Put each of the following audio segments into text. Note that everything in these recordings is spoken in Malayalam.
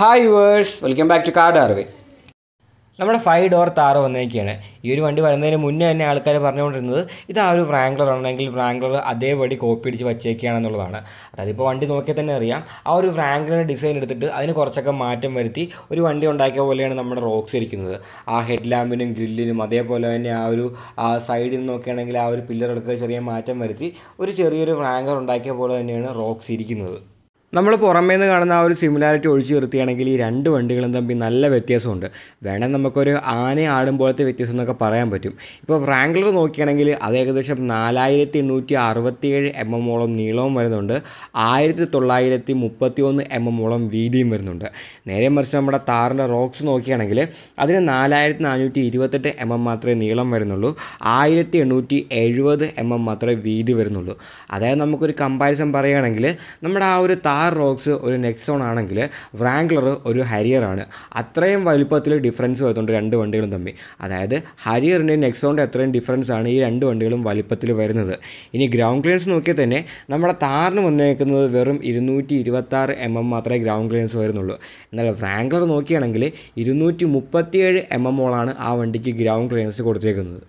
hi viewers welcome back to car അറിവ് നമ്മുടെ ഫൈവ് ഡോർ താറോ വന്നേക്കാണ് ഈ ഒരു വണ്ടി വരുന്നതിന് മുന്നേ തന്നെ ആൾക്കാർ പറഞ്ഞുകൊണ്ടിരുന്നത് ഇത് ആ ഒരു ഫ്രാങ്ക്ലർ ആണെങ്കിൽ ഫ്രാങ്ക്ലർ അതേപടി കോപ്പി അടിച്ച് വച്ചേക്കുകയാണെന്നുള്ളതാണ് അതായത് ഇപ്പോൾ വണ്ടി നോക്കിയാൽ തന്നെ അറിയാം ആ ഒരു ഫ്രാങ്ക്ലറിൻ്റെ ഡിസൈൻ എടുത്തിട്ട് അതിന് കുറച്ചൊക്കെ മാറ്റം വരുത്തി ഒരു വണ്ടി ഉണ്ടാക്കിയ പോലെയാണ് നമ്മുടെ റോക്സ് ഇരിക്കുന്നത് ആ ഹെഡ് ലാമ്പിനും ഗ്രില്ലിനും അതേപോലെ തന്നെ ആ ഒരു ആ സൈഡിൽ നിന്ന് നോക്കുകയാണെങ്കിൽ ആ ഒരു പില്ലർ എടുക്കുക ചെറിയ മാറ്റം വരുത്തി ഒരു ചെറിയൊരു ഫ്രാങ്ക്ലർ ഉണ്ടാക്കിയ പോലെ തന്നെയാണ് റോക്സ് ഇരിക്കുന്നത് നമ്മൾ പുറമേ നിന്ന് കാണുന്ന ആ ഒരു സിമിലാരിറ്റി ഒഴിച്ചു നിർത്തുകയാണെങ്കിൽ ഈ രണ്ട് വണ്ടികളും തമ്മിൽ നല്ല വ്യത്യാസമുണ്ട് വേണം നമുക്കൊരു ആന ആടുമ്പോഴത്തെ വ്യത്യാസം എന്നൊക്കെ പറയാൻ പറ്റും ഇപ്പോൾ റാങ്ക്ലർ നോക്കുകയാണെങ്കിൽ അത് ഏകദേശം നാലായിരത്തി എണ്ണൂറ്റി അറുപത്തിയേഴ് എം ഓളം നീളവും വരുന്നുണ്ട് ആയിരത്തി തൊള്ളായിരത്തി മുപ്പത്തി ഒന്ന് എം ഓളം വീതിയും വരുന്നുണ്ട് നേരെ മറിച്ച് നമ്മുടെ താറിൻ്റെ റോക്സ് നോക്കുകയാണെങ്കിൽ അതിന് നാലായിരത്തി നാനൂറ്റി ഇരുപത്തെട്ട് എം എം മാത്രമേ നീളം വരുന്നുള്ളൂ ആയിരത്തി എണ്ണൂറ്റി എഴുപത് എം എം മാത്രമേ വീതി വരുന്നുള്ളൂ അതായത് നമുക്കൊരു കമ്പാരിസൺ പറയുകയാണെങ്കിൽ നമ്മുടെ ആ ഒരു താർ സ്റ്റാർ റോക്സ് ഒരു നെക്സോൺ ആണെങ്കിൽ വ്രാങ്ക്ലർ ഒരു ഹരിയറാണ് അത്രയും വലുപ്പത്തിൽ ഡിഫറൻസ് വരുന്നുണ്ട് രണ്ട് വണ്ടികളും തമ്മിൽ അതായത് ഹരിയറിൻ്റെ നെക്സോണിൻ്റെ അത്രയും ഡിഫറൻസ് ആണ് ഈ രണ്ട് വണ്ടികളും വലുപ്പത്തിൽ വരുന്നത് ഇനി ഗ്രൗണ്ട് ക്ലിയൻസ് നോക്കിയാൽ തന്നെ നമ്മുടെ താറിന് വന്നേക്കുന്നത് വെറും ഇരുന്നൂറ്റി ഇരുപത്താറ് എം എം മാത്രമേ ഗ്രൗണ്ട് ക്ലിയൻസ് വരുന്നുള്ളൂ എന്നാൽ വ്രാങ്ക്ലർ നോക്കിയാണെങ്കിൽ ഇരുന്നൂറ്റി മുപ്പത്തിയേഴ് എം എം ഓളാണ് ആ വണ്ടിക്ക് ഗ്രൗണ്ട് ക്ലിയൻസ് കൊടുത്തേക്കുന്നത്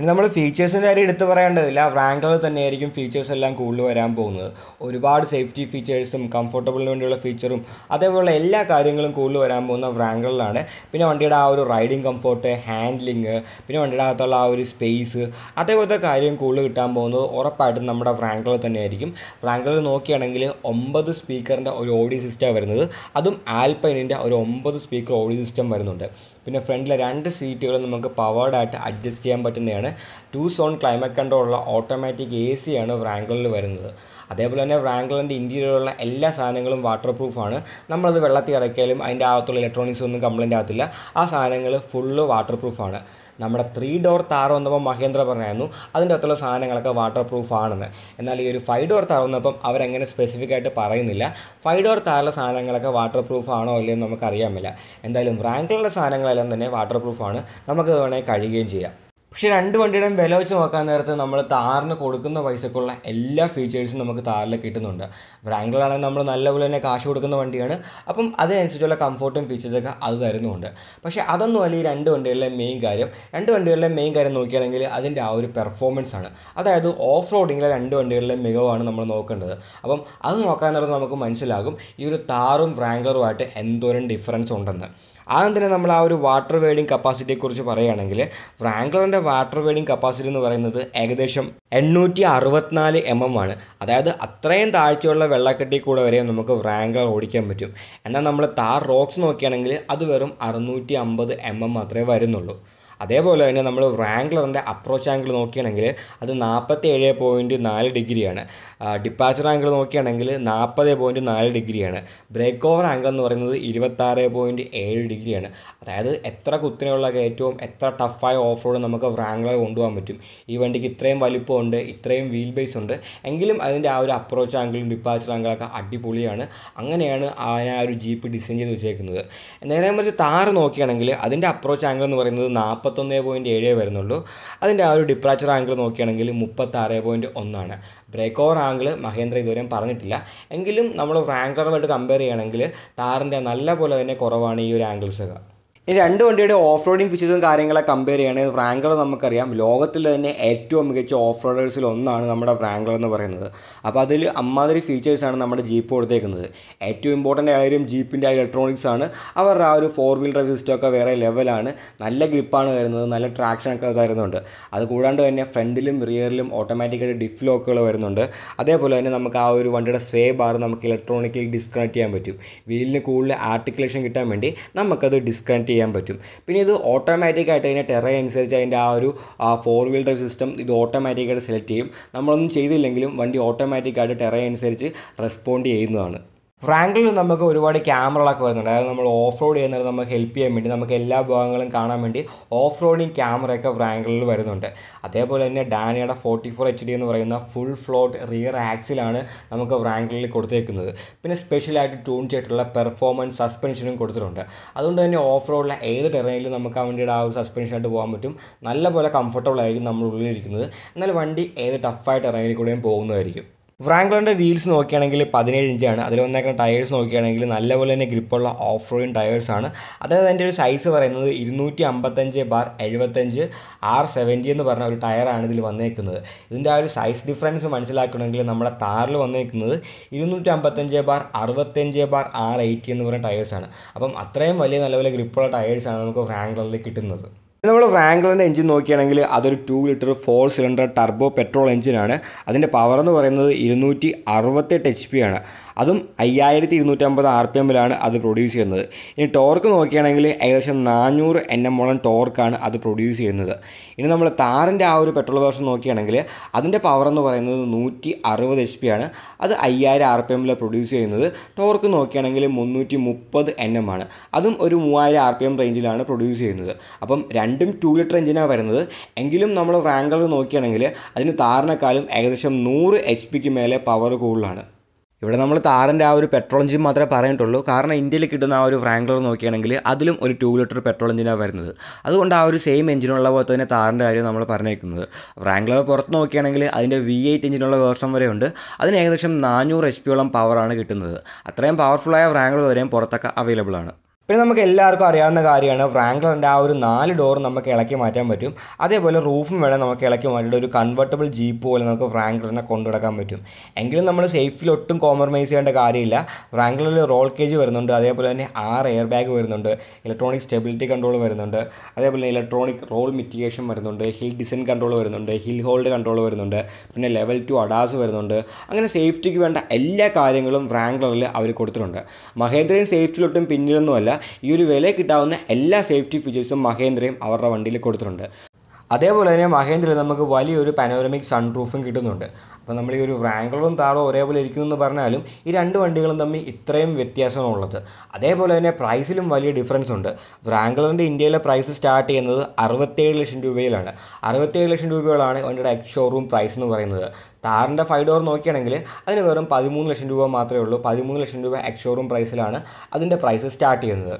പിന്നെ നമ്മൾ ഫീച്ചേഴ്സിൻ്റെ കാര്യം എടുത്തു പറയേണ്ടതില്ല റാങ്കറിൽ ആയിരിക്കും ഫീച്ചേഴ്സ് എല്ലാം കൂടുതൽ വരാൻ പോകുന്നത് ഒരുപാട് സേഫ്റ്റി ഫീച്ചേഴ്സും കംഫർട്ടബിളിന് വേണ്ടിയുള്ള ഫീച്ചറും അതേപോലെ എല്ലാ കാര്യങ്ങളും കൂടുതൽ വരാൻ പോകുന്ന റാങ്കറിലാണ് പിന്നെ വണ്ടിയുടെ ആ ഒരു റൈഡിങ് കംഫോർട്ട് ഹാൻഡ്ലിങ് പിന്നെ വണ്ടിയുടെ അകത്തുള്ള ആ ഒരു സ്പേസ് അതേപോലത്തെ കാര്യം കൂടുതൽ കിട്ടാൻ പോകുന്നത് ഉറപ്പായിട്ടും നമ്മുടെ റാങ്കറിൽ ആയിരിക്കും റാങ്കറിൽ നോക്കിയാണെങ്കിൽ ഒമ്പത് സ്പീക്കറിൻ്റെ ഒരു ഓഡിയോ സിസ്റ്റമാണ് വരുന്നത് അതും ആൽപ്പൈനിൻ്റെ ഒരു ഒമ്പത് സ്പീക്കർ ഓഡിയോ സിസ്റ്റം വരുന്നുണ്ട് പിന്നെ ഫ്രണ്ടിലെ രണ്ട് സീറ്റുകളും നമുക്ക് പവേർഡായിട്ട് അഡ്ജസ്റ്റ് ചെയ്യാൻ പറ്റുന്നതാണ് തന്നെ ടു സോൺ ക്ലൈമറ്റ് കൺട്രോൾ ഉള്ള ഓട്ടോമാറ്റിക് എ സി ആണ് വ്രാങ്കളിൽ വരുന്നത് അതേപോലെ തന്നെ വ്രാങ്കളിൻ്റെ ഇൻറ്റീരിയറിലുള്ള എല്ലാ സാധനങ്ങളും വാട്ടർ പ്രൂഫാണ് നമ്മളത് വെള്ളത്തിൽ ഇറക്കിയാലും അതിൻ്റെ അകത്തുള്ള ഇലക്ട്രോണിക്സ് ഒന്നും കംപ്ലൈൻ്റ് ആകത്തില്ല ആ സാധനങ്ങൾ ഫുള്ള് വാട്ടർ പ്രൂഫാണ് നമ്മുടെ ത്രീ ഡോർ താർ വന്നപ്പോൾ മഹേന്ദ്ര പറഞ്ഞായിരുന്നു അതിൻ്റെ അകത്തുള്ള സാധനങ്ങളൊക്കെ വാട്ടർ പ്രൂഫ് ആണെന്ന് എന്നാൽ ഈ ഒരു ഫൈവ് ഡോർ താർ വന്നപ്പം അവരങ്ങനെ സ്പെസിഫിക് ആയിട്ട് പറയുന്നില്ല ഫൈവ് ഡോർ താറിലെ സാധനങ്ങളൊക്കെ വാട്ടർ പ്രൂഫ് ആണോ ഇല്ലയെന്ന് നമുക്കറിയാമില്ല എന്തായാലും റാങ്കിലുള്ള സാധനങ്ങളെല്ലാം തന്നെ വാട്ടർ പ്രൂഫാണ് നമുക്കത് വേണമെങ്കിൽ കഴിയുകയും ചെയ്യാം പക്ഷേ രണ്ട് വണ്ടിയുടെയും വില വെച്ച് നോക്കാൻ നേരത്ത് നമ്മൾ താറിന് കൊടുക്കുന്ന പൈസക്കുള്ള എല്ലാ ഫീച്ചേഴ്സും നമുക്ക് താറിൽ കിട്ടുന്നുണ്ട് റാംഗ്ലർ ആണെങ്കിൽ നമ്മൾ നല്ലപോലെ തന്നെ കാശ് കൊടുക്കുന്ന വണ്ടിയാണ് അപ്പം അതിനനുസരിച്ചുള്ള കംഫോർട്ടും ഫീച്ചേഴ്സൊക്കെ അത് തരുന്നുണ്ട് പക്ഷേ അതൊന്നുമല്ല ഈ രണ്ട് വണ്ടികളിലെ മെയിൻ കാര്യം രണ്ട് വണ്ടികളിലെ മെയിൻ കാര്യം നോക്കുകയാണെങ്കിൽ അതിൻ്റെ ആ ഒരു പെർഫോമൻസ് ആണ് അതായത് ഓഫ് റോഡിങ്ങിലെ രണ്ട് വണ്ടികളിലെ മികവാണ് നമ്മൾ നോക്കേണ്ടത് അപ്പം അത് നോക്കാൻ നേരത്ത് നമുക്ക് മനസ്സിലാകും ഈ ഒരു താറും റാങ്കിളറുമായിട്ട് എന്തോരം ഡിഫറൻസ് ഉണ്ടെന്ന് ആദ്യം തന്നെ നമ്മൾ ആ ഒരു വാട്ടർ വേഡിങ് കപ്പാസിറ്റിയെക്കുറിച്ച് പറയുകയാണെങ്കിൽ ഫ്രാങ്ക്ലറിൻ്റെ വാട്ടർ വേഡിങ് കപ്പാസിറ്റി എന്ന് പറയുന്നത് ഏകദേശം എണ്ണൂറ്റി അറുപത്തിനാല് എം എം ആണ് അതായത് അത്രയും താഴ്ചയുള്ള വെള്ളക്കെട്ടിൽ കൂടെ വരെ നമുക്ക് ഫ്രാങ്ക്ലർ ഓടിക്കാൻ പറ്റും എന്നാൽ നമ്മൾ താർ റോക്സ് നോക്കുകയാണെങ്കിൽ അത് വെറും അറുന്നൂറ്റി അമ്പത് എം എം മാത്രമേ വരുന്നുള്ളൂ അതേപോലെ തന്നെ നമ്മൾ റാങ്ക്ലറിൻ്റെ അപ്രോച്ച് ആംഗിൾ നോക്കുകയാണെങ്കിൽ അത് നാൽപ്പത്തി ഏഴ് പോയിൻറ്റ് നാല് ഡിഗ്രിയാണ് ഡിപ്പാച്ചർ ആംഗിൾ നോക്കുകയാണെങ്കിൽ നാൽപ്പത് പോയിൻറ്റ് നാല് ഡിഗ്രിയാണ് ബ്രേക്ക് ഓവർ ആംഗിൾ എന്ന് പറയുന്നത് ഇരുപത്താറ് പോയിൻറ്റ് ഏഴ് ഡിഗ്രിയാണ് അതായത് എത്ര കുത്തിനെയുള്ള കയറ്റവും എത്ര ടഫായ ഓഫ് റോഡ് നമുക്ക് റാങ്ക്ലർ കൊണ്ടുപോകാൻ പറ്റും ഈ വണ്ടിക്ക് ഇത്രയും വലിപ്പമുണ്ട് ഇത്രയും വീൽ ബേസ് ഉണ്ട് എങ്കിലും അതിൻ്റെ ആ ഒരു അപ്രോച്ച് ആംഗിളും ഡിപ്പാച്ചർ ആംഗിളൊക്കെ അടിപൊളിയാണ് അങ്ങനെയാണ് ആ ഒരു ജീപ്പ് ഡിസൈൻ ചെയ്ത് വെച്ചേക്കുന്നത് നേരെ മറിച്ച് താറ് നോക്കുകയാണെങ്കിൽ അതിൻ്റെ അപ്രോച്ച് ആംഗിൾ എന്ന് പറയുന്നത് നാൽപ്പത് മുപ്പത്തൊന്ന് പോയിൻറ്റ് ഏഴേ വരുന്നുള്ളൂ അതിൻ്റെ ആ ഒരു ഡിപ്രാച്ചർ ആംഗിൾ നോക്കുകയാണെങ്കിൽ മുപ്പത്താറ് പോയിൻറ്റ് ഒന്നാണ് ബ്രേക്ക് ഓവർ ആംഗിൾ മഹേന്ദ്ര ഇതുവരെയും പറഞ്ഞിട്ടില്ല എങ്കിലും നമ്മൾ റാങ്കറുമായിട്ട് കമ്പയർ ചെയ്യുകയാണെങ്കിൽ താറിൻ്റെ നല്ല പോലെ തന്നെ കുറവാണ് ഈ ഒരു ആംഗിൾസ് ഈ രണ്ട് വണ്ടിയുടെ ഓഫ് റോഡിങ് ഫീച്ചേഴ്സും കാര്യങ്ങളെ കമ്പയർ ചെയ്യുകയാണെങ്കിൽ ഫ്രാങ്ക്ലർ നമുക്കറിയാം ലോകത്തിൽ തന്നെ ഏറ്റവും മികച്ച ഓഫ് റോഡേഴ്സിൽ ഒന്നാണ് നമ്മുടെ ഫ്രാങ്ക്ലർ എന്ന് പറയുന്നത് അപ്പോൾ അതിൽ അമ്മാതിരി ഫീച്ചേഴ്സാണ് നമ്മുടെ ജീപ്പ് കൊടുത്തേക്കുന്നത് ഏറ്റവും ഇമ്പോർട്ടൻ്റ് കാര്യം ജീപ്പിൻ്റെ ആ ഇലക്ട്രോണിക്സ് ആണ് അവരുടെ ആ ഒരു ഫോർ വീൽ ഡ്രൈവ് വേറെ ലെവലാണ് നല്ല ഗ്രിപ്പാണ് വരുന്നത് നല്ല ട്രാക്ഷൻ ഒക്കെ തരുന്നുണ്ട് അത് കൂടാണ്ട് തന്നെ ഫ്രണ്ടിലും റിയറിലും ഓട്ടോമാറ്റിക്കായിട്ട് ഡിഫ് ലോക്കുകൾ വരുന്നുണ്ട് അതേപോലെ തന്നെ നമുക്ക് ആ ഒരു വണ്ടിയുടെ സ്വേ ബാർ നമുക്ക് ഇലക്ട്രോണിക്കലി ഡിസ്കണക്ട് ചെയ്യാൻ പറ്റും വീലിന് കൂടുതൽ ആർട്ടിക്കുലേഷൻ കിട്ടാൻ വേണ്ടി നമുക്കത് ഡിസ്കണക്ട് സെലക്ട് ചെയ്യാൻ പറ്റും പിന്നെ ഇത് ഓട്ടോമാറ്റിക്കായിട്ട് അതിൻ്റെ ടെറ അനുസരിച്ച് അതിൻ്റെ ആ ഒരു ഫോർ വീൽ ഡ്രൈവ് സിസ്റ്റം ഇത് ഓട്ടോമാറ്റിക്കായിട്ട് സെലക്ട് ചെയ്യും നമ്മളൊന്നും ചെയ്തില്ലെങ്കിലും വണ്ടി ഓട്ടോമാറ്റിക്കായിട്ട് ടെറ അനുസരിച്ച് റെസ്പോണ്ട് ചെയ്യുന്നതാണ് ഫ്രാങ്കിളിൽ നമുക്ക് ഒരുപാട് ക്യാമറകളൊക്കെ വരുന്നുണ്ട് അതായത് നമ്മൾ ഓഫ് റോഡ് ചെയ്യുന്നത് നമുക്ക് ഹെൽപ്പ് ചെയ്യാൻ വേണ്ടി നമുക്ക് എല്ലാ ഭാഗങ്ങളും കാണാൻ വേണ്ടി ഓഫ് റോഡിങ് ക്യാമറയൊക്കെ ഫ്രാങ്കിളിൽ വരുന്നുണ്ട് അതേപോലെ തന്നെ ഡാനിയുടെ ഫോർട്ടി ഫോർ എച്ച് ഡി എന്ന് പറയുന്ന ഫുൾ ഫ്ലോട്ട് റിയർ ആക്സിലാണ് നമുക്ക് ഫ്രാങ്കിളിൽ കൊടുത്തേക്കുന്നത് പിന്നെ സ്പെഷ്യലായിട്ട് ട്യൂൺ ചെയ്തിട്ടുള്ള പെർഫോമൻസ് സസ്പെൻഷനും കൊടുത്തിട്ടുണ്ട് അതുകൊണ്ട് തന്നെ ഓഫ് റോഡിലെ ഏത് ടെറയിലും നമുക്ക് ആ വണ്ടിയുടെ ആ ഒരു സസ്പെൻഷനായിട്ട് പോകാൻ പറ്റും നല്ലപോലെ കംഫർട്ടബിൾ ആയിരിക്കും നമ്മൾ ഉള്ളിലിരിക്കുന്നത് എന്നാൽ വണ്ടി ഏത് ടഫായ ടെറയിലും കൂടെയും പോകുന്നതായിരിക്കും ഫ്രാങ്ക്ലിൻ്റെ വീൽസ് നോക്കുകയാണെങ്കിൽ പതിനേഴ് ഇഞ്ചാണ് അതിൽ വന്നേക്കുന്ന ടയേഴ്സ് നോക്കുകയാണെങ്കിൽ നല്ലപോലെ തന്നെ ഗ്രിപ്പുള്ള ഓഫ് റോഡിങ് ടയേഴ്സാണ് അതായത് അതിൻ്റെ ഒരു സൈസ് പറയുന്നത് ഇരുന്നൂറ്റി അമ്പത്തഞ്ച് ബാർ എഴുപത്തഞ്ച് ആർ സെവൻറ്റി എന്ന് പറഞ്ഞ ഒരു ടയറാണ് ഇതിൽ വന്നേക്കുന്നത് ഇതിൻ്റെ ആ ഒരു സൈസ് ഡിഫറൻസ് മനസ്സിലാക്കണമെങ്കിൽ നമ്മുടെ താറിൽ വന്നേക്കുന്നത് ഇരുന്നൂറ്റി അമ്പത്തഞ്ച് ബാർ അറുപത്തഞ്ച് ബാർ ആർ എയ്റ്റി എന്ന് പറഞ്ഞ ടയേഴ്സാണ് അപ്പം അത്രയും വലിയ നല്ലപോലെ ഗ്രിപ്പുള്ള ടയേഴ്സാണ് നമുക്ക് ഫ്രാങ്ക്ലറിൽ കിട്ടുന്നത് നമ്മൾ റാങ്ക്ലറിൻ്റെ എഞ്ചിൻ നോക്കുകയാണെങ്കിൽ അതൊരു two litre four cylinder turbo petrol എഞ്ചിനാണ് അതിൻ്റെ പവർ എന്ന് പറയുന്നത് ഇരുന്നൂറ്റി അറുപത്തെട്ട് എച്ച് പി ആണ് അതും അയ്യായിരത്തി ഇരുന്നൂറ്റമ്പത് ആർ പി എമ്മിലാണ് അത് പ്രൊഡ്യൂസ് ചെയ്യുന്നത് ഇനി ടോർക്ക് നോക്കുകയാണെങ്കിൽ ഏകദേശം നാനൂറ് എൻ എം ഓളം ടോർക്കാണ് അത് പ്രൊഡ്യൂസ് ചെയ്യുന്നത് ഇനി നമ്മൾ താറിൻ്റെ ആ ഒരു പെട്രോൾ വേർഷൻ നോക്കുകയാണെങ്കിൽ അതിൻ്റെ പവർ എന്ന് പറയുന്നത് നൂറ്റി അറുപത് എച്ച് പി ആണ് അത് അയ്യായിരം ആർ പി എമ്മിലാണ് പ്രൊഡ്യൂസ് ചെയ്യുന്നത് ടോർക്ക് നോക്കുകയാണെങ്കിൽ മുന്നൂറ്റി മുപ്പത് എൻ എം ആണ് അതും ഒരു മൂവായിരം ആർ പി എം റേഞ്ചിലാണ് പ്രൊഡ്യൂസ് ചെയ്യുന്നത് അപ്പം രണ്ടും ടു ലിറ്റർ എഞ്ചിനാണ് വരുന്നത് എങ്കിലും നമ്മൾ റാങ്കർ നോക്കുകയാണെങ്കിൽ അതിന് താറിനെക്കാളും ഏകദേശം നൂറ് എച്ച് പിക്ക് മേലെ പവർ കൂടുതലാണ് ഇവിടെ നമ്മൾ താറിൻ്റെ ആ ഒരു പെട്രോൾ എഞ്ചിൻ മാത്രമേ പറഞ്ഞിട്ടുള്ളൂ കാരണം ഇന്ത്യയിൽ കിട്ടുന്ന ആ ഒരു ഫ്രാങ്ക്ലർ നോക്കുകയാണെങ്കിൽ അതിലും ഒരു ടു ലിറ്റർ പെട്രോൾ എഞ്ചിനാണ് വരുന്നത് അതുകൊണ്ട് ആ ഒരു സെയിം എഞ്ചിനുള്ള പോലെ തന്നെ താറിൻ്റെ കാര്യം നമ്മൾ പറഞ്ഞേക്കുന്നത് ഫ്രാങ്ക്ലർ പുറത്ത് നോക്കുകയാണെങ്കിൽ അതിൻ്റെ വി എയ്റ്റ് എഞ്ചിനുള്ള വേർഷൻ വരെ ഉണ്ട് അതിന് ഏകദേശം നാനൂറ് എച്ച് പിയോളം പവറാണ് കിട്ടുന്നത് അത്രയും പവർഫുള്ളായ ഫ്രാങ്ക്ലർ വരെയും പുറത്തൊക്കെ അവൈലബിൾ ആണ് പിന്നെ നമുക്ക് എല്ലാവർക്കും അറിയാവുന്ന കാര്യമാണ് റാംഗ്ലറിൻ്റെ ആ ഒരു നാല് ഡോർ നമുക്ക് ഇളക്കി മാറ്റാൻ പറ്റും അതേപോലെ റൂഫും വേണം നമുക്ക് ഇളക്കി മാറ്റിയിട്ട് ഒരു കൺവെർട്ടബിൾ ജീപ്പ് പോലെ നമുക്ക് റാംഗ്ലറിനെ കൊണ്ടുനടക്കാൻ പറ്റും എങ്കിലും നമ്മൾ സേഫിൽ ഒട്ടും കോംപ്രമൈസ് ചെയ്യേണ്ട കാര്യമില്ല ഫ്രാങ്ക്ലറിൽ റോൾ കേജ് വരുന്നുണ്ട് അതേപോലെ തന്നെ ആറ് എയർ ബാഗ് വരുന്നുണ്ട് ഇലക്ട്രോണിക് സ്റ്റെബിലിറ്റി കൺട്രോൾ വരുന്നുണ്ട് അതേപോലെ ഇലക്ട്രോണിക് റോൾ മിറ്റിഗേഷൻ വരുന്നുണ്ട് ഹിൽ ഡിസൈൻ കൺട്രോൾ വരുന്നുണ്ട് ഹിൽ ഹോൾഡ് കൺട്രോൾ വരുന്നുണ്ട് പിന്നെ ലെവൽ ടു അഡാസ് വരുന്നുണ്ട് അങ്ങനെ സേഫ്റ്റിക്ക് വേണ്ട എല്ലാ കാര്യങ്ങളും ഫ്രാങ്ക്ലറിൽ അവർ കൊടുത്തിട്ടുണ്ട് മഹേന്ദ്രയും സേഫ്റ്റിയിലൊട്ടും പിന്നിലൊന്നുമല്ല ഈ ഒരു വില കിട്ടാവുന്ന എല്ലാ സേഫ്റ്റി ഫീച്ചേഴ്സും മഹേന്ദ്രയും അവരുടെ വണ്ടിയിൽ കൊടുത്തിട്ടുണ്ട് അതേപോലെ തന്നെ മഹേന്ദ്രയിൽ നമുക്ക് വലിയൊരു പനോരമിക് സൺറൂഫും കിട്ടുന്നുണ്ട് അപ്പോൾ നമ്മൾ ഈ ഒരു റാങ്കളും താളോ ഒരേപോലെ എന്ന് പറഞ്ഞാലും ഈ രണ്ട് വണ്ടികളും തമ്മിൽ ഇത്രയും വ്യത്യാസമാണ് അതേപോലെ തന്നെ പ്രൈസിലും വലിയ ഡിഫറൻസ് ഉണ്ട് റാങ്കളറിൻ്റെ ഇന്ത്യയിലെ പ്രൈസ് സ്റ്റാർട്ട് ചെയ്യുന്നത് അറുപത്തേഴ് ലക്ഷം രൂപയിലാണ് അറുപത്തേഴ് ലക്ഷം രൂപയോളാണ് വണ്ടിയുടെ എക്സ് ഷോറൂം പ്രൈസ് എന്ന് പറയുന്നത് താറിൻ്റെ ഫൈവ് ഡോർ നോക്കുകയാണെങ്കിൽ അതിന് വെറും പതിമൂന്ന് ലക്ഷം രൂപ മാത്രമേ ഉള്ളൂ പതിമൂന്ന് ലക്ഷം രൂപ എക്സ് ഷോറൂം പ്രൈസിലാണ് അതിൻ്റെ പ്രൈസ് സ്റ്റാർട്ട് ചെയ്യുന്നത്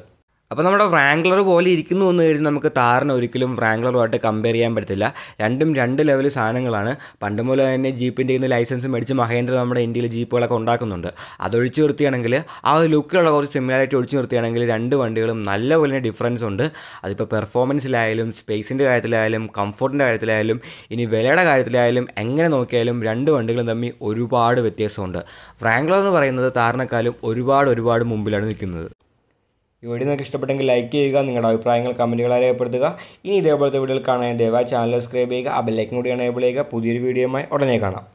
അപ്പോൾ നമ്മുടെ ഫ്രാങ്ക്ലർ പോലെ ഇരിക്കുന്നു എന്ന് കരുതി നമുക്ക് താറിന് ഒരിക്കലും ഫ്രാങ്ക്ലറുമായിട്ട് കമ്പയർ ചെയ്യാൻ പറ്റത്തില്ല രണ്ടും രണ്ട് ലെവൽ സാധനങ്ങളാണ് പണ്ട് മുതൽ തന്നെ ജീപ്പിൻ്റെ ഇന്ന് ലൈസൻസ് മേടിച്ച് മഹേന്ദ്ര നമ്മുടെ ഇന്ത്യയിൽ ജീപ്പുകളൊക്കെ ഉണ്ടാക്കുന്നുണ്ട് അതൊഴിച്ച് നിർത്തിയാണെങ്കിൽ ആ ഒരു ലുക്കിലുള്ള കുറച്ച് സിമിലാരിറ്റി ഒഴിച്ച് നിർത്തിയാണെങ്കിൽ രണ്ട് വണ്ടികളും നല്ലപോലെ തന്നെ ഡിഫറൻസ് ഉണ്ട് അതിപ്പോൾ പെർഫോമൻസിലായാലും സ്പേസിൻ്റെ കാര്യത്തിലായാലും കംഫർട്ടിൻ്റെ കാര്യത്തിലായാലും ഇനി വിലയുടെ കാര്യത്തിലായാലും എങ്ങനെ നോക്കിയാലും രണ്ട് വണ്ടികളും തമ്മിൽ ഒരുപാട് വ്യത്യാസമുണ്ട് ഫ്രാങ്ക്ലർ എന്ന് പറയുന്നത് താറിനേക്കാളും ഒരുപാട് ഒരുപാട് മുമ്പിലാണ് നിൽക്കുന്നത് ഈ വീഡിയോ നിങ്ങൾക്ക് ഇഷ്ടപ്പെട്ടെങ്കിൽ ലൈക്ക് ചെയ്യുക നിങ്ങളുടെ അഭിപ്രായങ്ങൾ കമൻറ്റുകളായി രേഖപ്പെടുത്തുക ഇനി ഇതേപോലത്തെ വീഡിയോകൾ കാണാൻ ദയവായി ചാനൽ സബ്സ്ക്രൈബ് ചെയ്യുക ആ ബെല്ലൈക്കൻ കൂടി എനേബിൾ ചെയ്യുക പുതിയൊരു വീഡിയോയുമായി ഉടനെ കാണാം